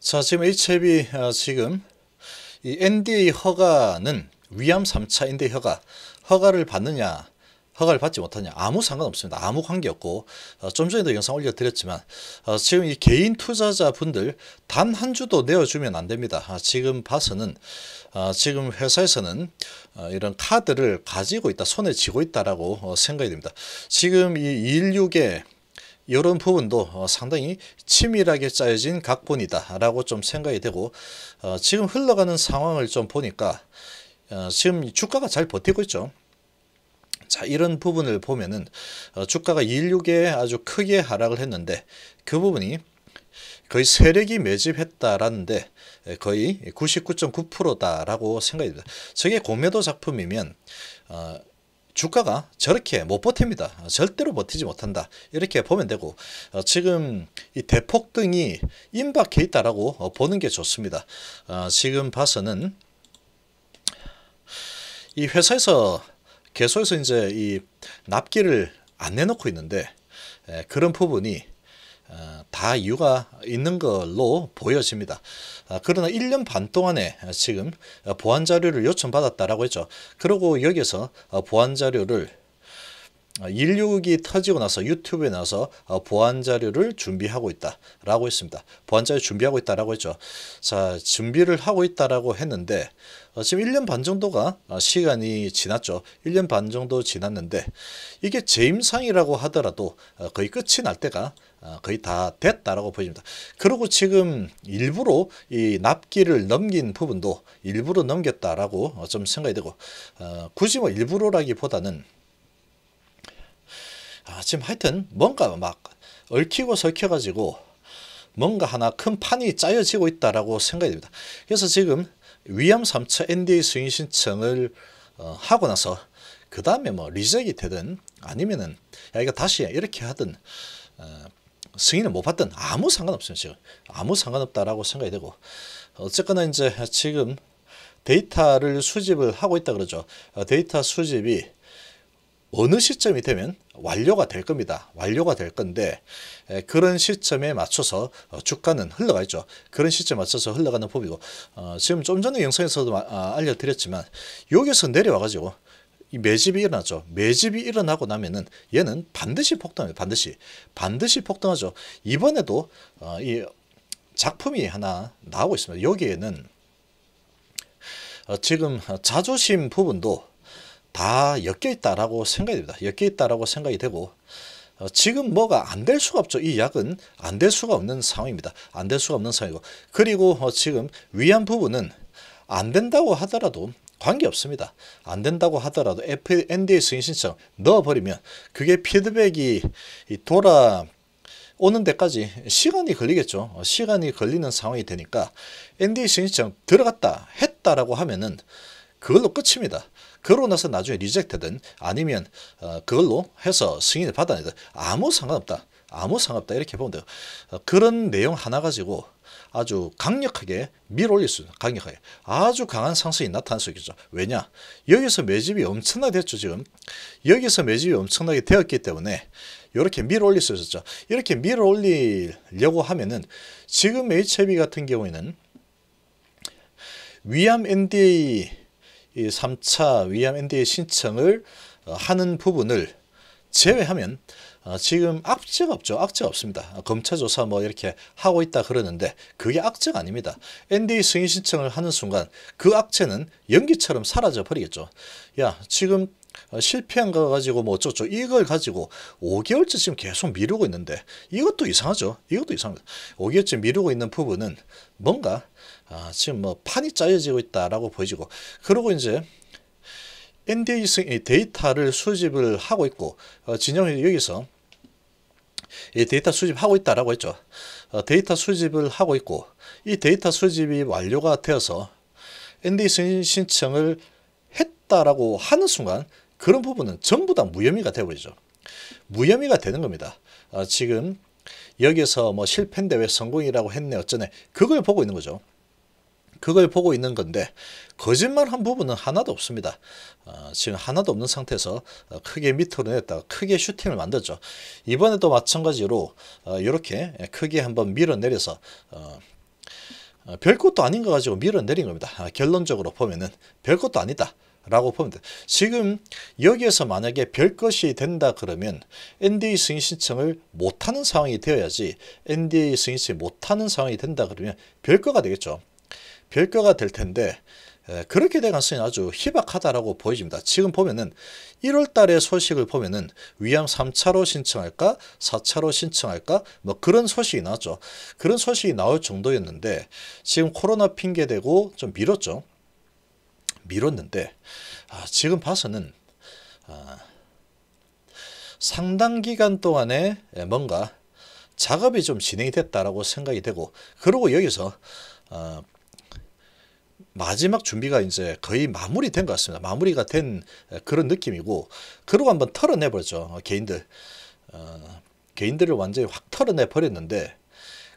자, 지금 HLB 아, 지금 이 NDA 허가는 위암 3차 NDA 허가 허가를 받느냐 허가를 받지 못하냐 아무 상관없습니다. 아무 관계없고 어, 좀 전에도 영상 올려드렸지만 어, 지금 이 개인 투자자분들 단 한 주도 내어주면 안 됩니다. 아, 지금 봐서는 어, 지금 회사에서는 어, 이런 카드를 가지고 있다 손에 쥐고 있다라고 어, 생각이 됩니다. 지금 이 216에 이런 부분도 어, 상당히 치밀하게 짜여진 각본이다라고 좀 생각이 되고 어, 지금 흘러가는 상황을 좀 보니까 어, 지금 주가가 잘 버티고 있죠. 자 이런 부분을 보면은 주가가 1 6에 아주 크게 하락을 했는데 그 부분이 거의 세력이 매집했다라는데 거의 99.9%다라고 생각이 듭니다. 저게 공매도 작품이면 주가가 저렇게 못 버팁니다. 절대로 버티지 못한다. 이렇게 보면 되고 어, 지금 이 대폭등이 임박해 있다라고 어, 보는 게 좋습니다. 어, 지금 봐서는 이 회사에서 계속해서 이제 이 납기를 안 내놓고 있는데 그런 부분이 어, 다 이유가 있는 걸로 보여집니다. 어, 그러나 1년 반 동안에 지금 보안 자료를 요청받았다라고 했죠. 그리고 여기서 어, 보안 자료를 인류극이 아, 터지고 나서 유튜브에 나서 어, 보안 자료를 준비하고 있다라고 했습니다. 보안 자료 준비하고 있다라고 했죠. 자, 준비를 하고 있다라고 했는데 어, 지금 1년 반 정도가 아, 시간이 지났죠. 1년 반 정도 지났는데 이게 재임상이라고 하더라도 어, 거의 끝이 날 때가 거의 다 됐다라고 보입니다. 그리고 지금 일부러 이 납기를 넘긴 부분도 일부러 넘겼다라고 좀 생각이 되고 굳이 뭐 일부러라기보다는 아, 지금 하여튼 뭔가 막 얽히고 설켜가지고 뭔가 하나 큰 판이 짜여지고 있다라고 생각이 됩니다. 그래서 지금 위암 3차 NDA 승인 신청을 어, 하고 나서 그 다음에 뭐 리젝이 되든 아니면은 야 이거 다시 이렇게 하든 어, 승인을 못 받든 아무 상관없어요 지금 아무 상관없다라고 생각이 되고 어쨌거나 이제 지금 데이터를 수집을 하고 있다 그러죠 어, 데이터 수집이 어느 시점이 되면 완료가 될 겁니다. 완료가 될 건데 그런 시점에 맞춰서 어, 주가는 흘러가 있죠. 그런 시점에 맞춰서 흘러가는 법이고 어, 지금 좀 전에 영상에서도 아, 알려드렸지만 여기서 내려와 가지고 매집이 일어나죠. 매집이 일어나고 나면은 얘는 반드시 폭등해요. 반드시 반드시 폭등하죠. 이번에도 어, 이 작품이 하나 나오고 있습니다. 여기에는 지금 자조심 부분도 다 엮여 있다라고 생각이 됩니다. 엮여 있다라고 생각이 되고 어, 지금 뭐가 안 될 수가 없죠. 이 약은 안 될 수가 없는 상황입니다. 안 될 수가 없는 상황이고 그리고 어, 지금 위안 부분은 안 된다고 하더라도 관계없습니다. 안 된다고 하더라도 FNDA 승인 신청 넣어버리면 그게 피드백이 돌아 오는 데까지 시간이 걸리겠죠. 어, 시간이 걸리는 상황이 되니까 NDA 승인청 신 들어갔다 했다라고 하면은 그걸로 끝입니다. 그러나서 고 나중에 리젝트든 아니면 어, 그걸로 해서 승인을 받아내든 아무 상관없다. 아무 상관없다 이렇게 보면 돼요. 어, 그런 내용 하나 가지고 아주 강력하게 밀어올릴 수 있는 강력하게 아주 강한 상승이 나타날 수 있겠죠. 왜냐? 여기서 매집이 엄청나게 됐죠. 지금 여기서 매집이 엄청나게 되었기 때문에 이렇게 밀어올릴 수 있었죠. 이렇게 밀어올리려고 하면은 지금 h i v 같은 경우에는 위암 NDA 이 3차 위암 NDA 신청을 어, 하는 부분을 제외하면 어, 지금 악재가 없죠. 악재 가 없습니다. 검찰 조사 뭐 이렇게 하고 있다 그러는데 그게 악재가 아닙니다. NDA 승인 신청을 하는 순간 그 악재는 연기처럼 사라져 버리겠죠. 야 지금 어, 실패한 거 가지고 뭐 어쩌죠. 이걸 가지고 5개월째 지금 계속 미루고 있는데 이것도 이상하죠. 이것도 이상합니다. 5개월째 미루고 있는 부분은 뭔가 아, 지금 뭐 판이 짜여지고 있다라고 보여지고 그리고 이제 NDA 승 데이터를 수집을 하고 있고 어, 진영이 여기서 이 데이터 수집하고 있다라고 했죠. 어, 데이터 수집을 하고 있고 이 데이터 수집이 완료가 되어서 NDA 신청을 했다라고 하는 순간 그런 부분은 전부 다 무혐의가 되어버리죠. 무혐의가 되는 겁니다. 어, 지금 여기서 뭐 실패인데 왜 성공이라고 했네 어쩌네 그걸 보고 있는 거죠. 그걸 보고 있는 건데 거짓말한 부분은 하나도 없습니다. 어, 지금 하나도 없는 상태에서 어, 크게 밑으로 냈다가 크게 슈팅을 만들죠. 이번에도 마찬가지로 어, 이렇게 크게 한번 밀어내려서 어, 어, 별것도 아닌 거 가지고 밀어내린 겁니다. 아, 결론적으로 보면은 별것도 아니다. 라고 보면 돼. 지금 여기에서 만약에 별것이 된다 그러면 NDA 승인 신청을 못하는 상황이 되어야지 NDA 승인 신청 못하는 상황이 된다 그러면 별거가 되겠죠. 별거가될 텐데 그렇게 될 가능성이 아주 희박하다라고 보여집니다. 지금 보면은 1월 달의 소식을 보면은 위암 3차로 신청할까 4차로 신청할까 뭐 그런 소식이 나왔죠. 그런 소식이 나올 정도였는데 지금 코로나 핑계대고 좀 미뤘죠. 미뤘는데 아, 지금 봐서는 아, 상당 기간 동안에 뭔가 작업이 좀 진행이 됐다라고 생각이 되고 그리고 여기서 아, 마지막 준비가 이제 거의 마무리된 것 같습니다. 마무리가 된 그런 느낌이고 그러고 한번 털어내버렸죠. 어, 개인들 어, 개인들을 완전히 확 털어내버렸는데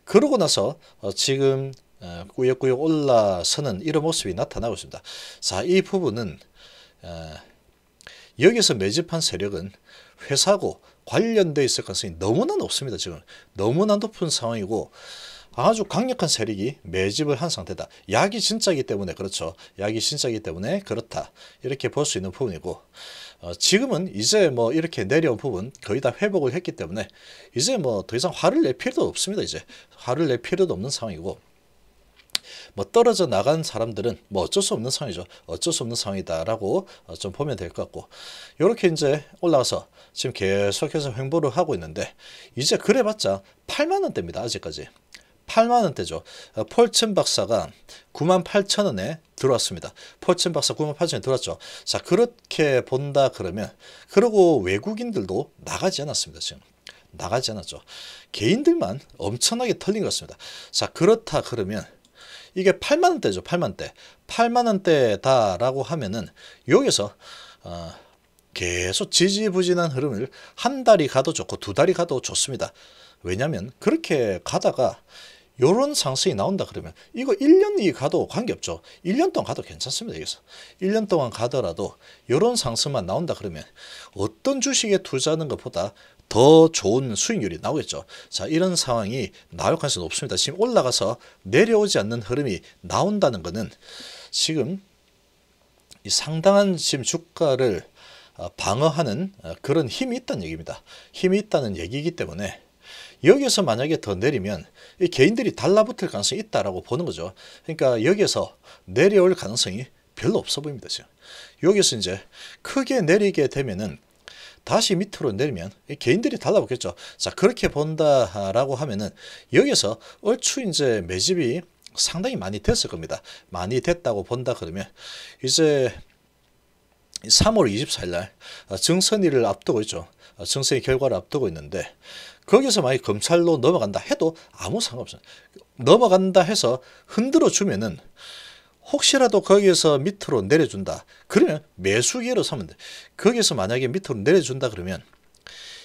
그러고 나서 어, 지금 어, 꾸역꾸역 올라서는 이런 모습이 나타나고 있습니다. 자, 이 부분은 어, 여기서 매집한 세력은 회사고 관련돼 있을 가능성이 너무나 높습니다. 지금 너무나 높은 상황이고 아주 강력한 세력이 매집을 한 상태다. 약이 진짜이기 때문에 그렇죠. 약이 진짜이기 때문에 그렇다. 이렇게 볼 수 있는 부분이고 어, 지금은 이제 뭐 이렇게 내려온 부분 거의 다 회복을 했기 때문에 이제 뭐 더 이상 화를 낼 필요도 없습니다. 이제 화를 낼 필요도 없는 상황이고 뭐 떨어져 나간 사람들은 뭐 어쩔 수 없는 상황이죠. 어쩔 수 없는 상황이다라고 어, 좀 보면 될 것 같고 이렇게 이제 올라와서 지금 계속해서 횡보를 하고 있는데 이제 그래봤자 8만 원대입니다. 아직까지. 8만원대죠. 어, 폴츠 박사가 9만 8천원에 들어왔습니다. 폴츠 박사 9만 8천원에 들어왔죠. 자 그렇게 본다 그러면 그리고 외국인들도 나가지 않았습니다. 지금. 나가지 않았죠. 개인들만 엄청나게 털린 것 같습니다. 자 그렇다 그러면 이게 8만원대죠. 8만원대. 8만원대다라고 하면은 여기서 어, 계속 지지부진한 흐름을 한 달이 가도 좋고 두 달이 가도 좋습니다. 왜냐하면 그렇게 가다가 이런 상승이 나온다 그러면 이거 1년이 가도 관계없죠. 1년 동안 가도 괜찮습니다. 여기서 1년 동안 가더라도 이런 상승만 나온다 그러면 어떤 주식에 투자하는 것보다 더 좋은 수익률이 나오겠죠. 자, 이런 상황이 나올 가능성이 높습니다. 지금 올라가서 내려오지 않는 흐름이 나온다는 것은 지금 이 상당한 지금 주가를 아, 방어하는 아, 그런 힘이 있다는 얘기입니다. 힘이 있다는 얘기이기 때문에 여기에서 만약에 더 내리면 개인들이 달라붙을 가능성이 있다라고 보는 거죠. 그러니까 여기에서 내려올 가능성이 별로 없어 보입니다. 지금. 여기서 이제 크게 내리게 되면은 다시 밑으로 내리면 개인들이 달라붙겠죠. 자 그렇게 본다라고 하면은 여기서 얼추 이제 매집이 상당히 많이 됐을 겁니다. 많이 됐다고 본다 그러면 이제 3월 24일 날 정선이를 어, 앞두고 있죠. 정선이 어, 결과를 앞두고 있는데 거기서 만약 검찰로 넘어간다 해도 아무 상관없어요. 넘어간다 해서 흔들어 주면은 혹시라도 거기에서 밑으로 내려준다. 그러면 매수 기회로 사면 돼. 거기서 에 만약에 밑으로 내려준다 그러면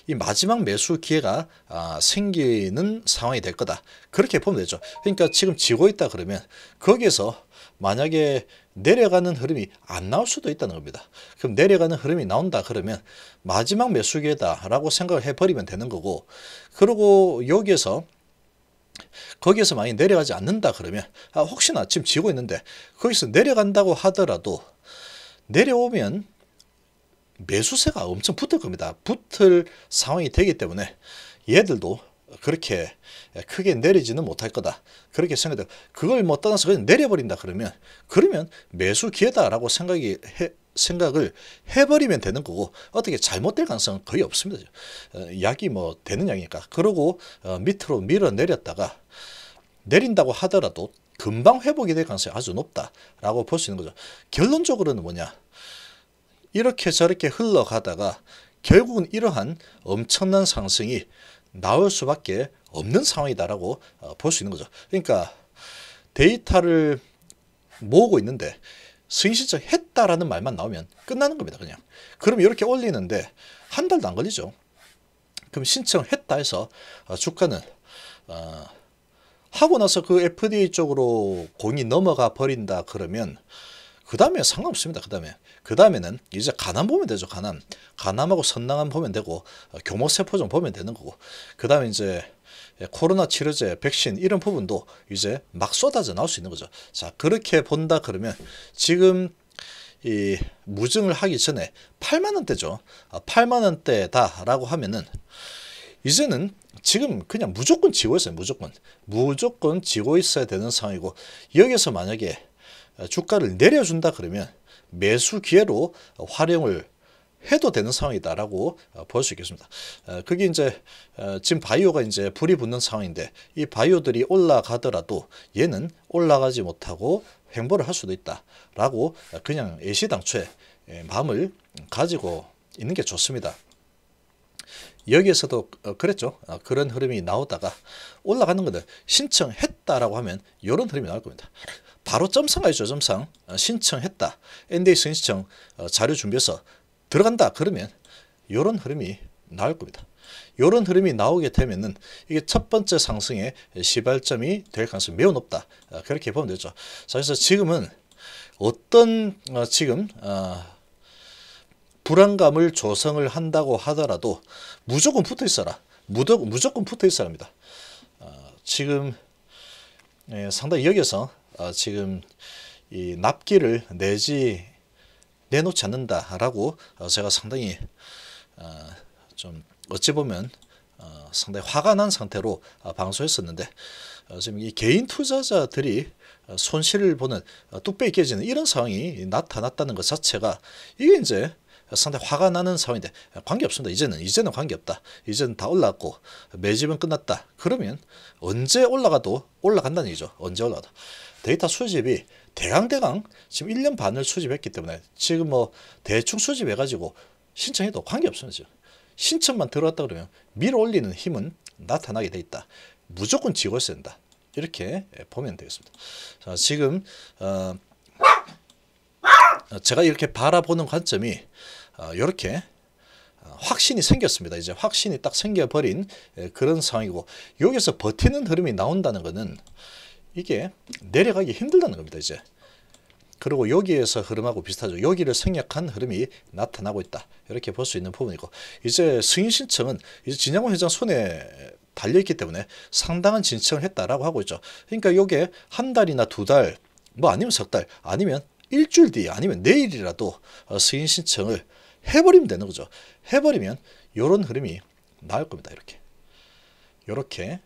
이 마지막 매수 기회가 아, 생기는 상황이 될 거다. 그렇게 보면 되죠. 그러니까 지금 지고 있다 그러면 거기에서 만약에 내려가는 흐름이 안 나올 수도 있다는 겁니다. 그럼 내려가는 흐름이 나온다 그러면 마지막 매수기다 라고 생각을 해버리면 되는 거고 그리고 여기에서 거기에서 많이 내려가지 않는다 그러면 아, 혹시나 지금 지고 있는데 거기서 내려간다고 하더라도 내려오면 매수세가 엄청 붙을 겁니다. 붙을 상황이 되기 때문에 얘들도 그렇게 크게 내리지는 못할 거다. 그렇게 생각해도 그걸 못 뭐 떠나서 그냥 내려버린다 그러면 그러면 매수 기회다라고 생각이 해, 생각을 해버리면 되는 거고 어떻게 잘못될 가능성은 거의 없습니다. 어, 약이 뭐 되는 양이니까. 그러고 어, 밑으로 밀어 내렸다가 내린다고 하더라도 금방 회복이 될 가능성이 아주 높다라고 볼 수 있는 거죠. 결론적으로는 뭐냐. 이렇게 저렇게 흘러가다가 결국은 이러한 엄청난 상승이 나올 수밖에 없는 상황이다라고 어, 볼수 있는 거죠. 그러니까 데이터를 모으고 있는데 승인신청 했다라는 말만 나오면 끝나는 겁니다. 그냥. 그럼 이렇게 올리는데 한 달도 안 걸리죠. 그럼 신청했다 해서 어, 주가는 어, 하고 나서 그 FDA 쪽으로 공이 넘어가 버린다 그러면 그 다음에 상관없습니다. 그 다음에 그 다음에는 이제 가난 보면 되죠. 가난 가난하고 선낭암 보면 되고 어, 교모세포좀 보면 되는 거고 그 다음에 이제 예, 코로나 치료제, 백신 이런 부분도 이제 막 쏟아져 나올 수 있는 거죠. 자 그렇게 본다 그러면 지금 이 무증을 하기 전에 8만 원대죠. 아, 8만 원대다라고 하면은 이제는 지금 그냥 무조건 지고 있어요. 무조건 무조건 지고 있어야 되는 상황이고 여기서 만약에 주가를 내려준다 그러면 매수 기회로 활용을 해도 되는 상황이다라고 어, 볼수 있겠습니다. 어, 그게 이제 어, 지금 바이오가 이제 불이 붙는 상황인데 이 바이오들이 올라가더라도 얘는 올라가지 못하고 횡보를 할 수도 있다라고 그냥 예시당초에 예, 마음을 가지고 있는 게 좋습니다. 여기에서도 그랬죠. 그런 흐름이 나오다가 올라가는 거는 신청했다라고 하면 이런 흐름이 나올 겁니다. 바로 점성가 있죠 점성 어, 신청했다 NDA 신청 어, 자료 준비해서 들어간다 그러면 이런 흐름이 나올 겁니다 이런 흐름이 나오게 되면은 이게 첫 번째 상승의 시발점이 될 가능성이 매우 높다 어, 그렇게 보면 되죠 자 그래서 지금은 어떤 어, 지금 어, 불안감을 조성을 한다고 하더라도 무조건 붙어 있어라 무조건, 무조건 붙어 있어야 니다 어, 지금 예, 상당히 여기서 어, 지금 이 납기를 내지 내놓지 않는다라고 어, 제가 상당히 어, 좀 어찌 보면 어, 상당히 화가 난 상태로 어, 방송했었는데 지금 이 개인 투자자들이 손실을 보는 뚝배기 깨지는 이런 상황이 나타났다는 것 자체가 이게 이제 상당히 화가 나는 상황인데 관계없습니다. 이제는 이제는 관계없다. 이제는 다 올라갔고 매집은 끝났다. 그러면 언제 올라가도 올라간다는 얘기죠. 언제 올라가도. 데이터 수집이 대강대강 지금 1년 반을 수집했기 때문에 지금 뭐 대충 수집해가지고 신청해도 관계없습니다. 신청만 들어왔다 그러면 밀어 올리는 힘은 나타나게 돼 있다. 무조건 지고 있어야 된다. 이렇게 예, 보면 되겠습니다. 자, 지금 어, 제가 이렇게 바라보는 관점이 이렇게 어, 어, 확신이 생겼습니다. 이제 확신이 딱 생겨버린 예, 그런 상황이고 여기서 버티는 흐름이 나온다는 것은 이게 내려가기 힘들다는 겁니다. 이제 그리고 여기에서 흐름하고 비슷하죠. 여기를 생략한 흐름이 나타나고 있다. 이렇게 볼 수 있는 부분이고 이제 승인 신청은 이제 진양호 회장 손에 달려있기 때문에 상당한 진청을 했다라고 하고 있죠. 그러니까 이게 한 달이나 두 달, 뭐 아니면 석 달, 아니면 일주일 뒤에 아니면 내일이라도 승인 어, 신청을 해버리면 되는 거죠. 해버리면 이런 흐름이 나올 겁니다. 이렇게. 이렇게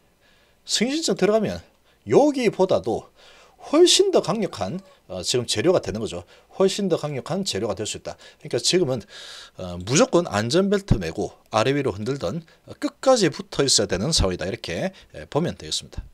승인 신청 들어가면 여기보다도 훨씬 더 강력한 어, 지금 재료가 되는 거죠. 훨씬 더 강력한 재료가 될 수 있다. 그러니까 지금은 어, 무조건 안전벨트 메고 아래 위로 흔들던 끝까지 붙어 있어야 되는 상황이다. 이렇게 예, 보면 되겠습니다.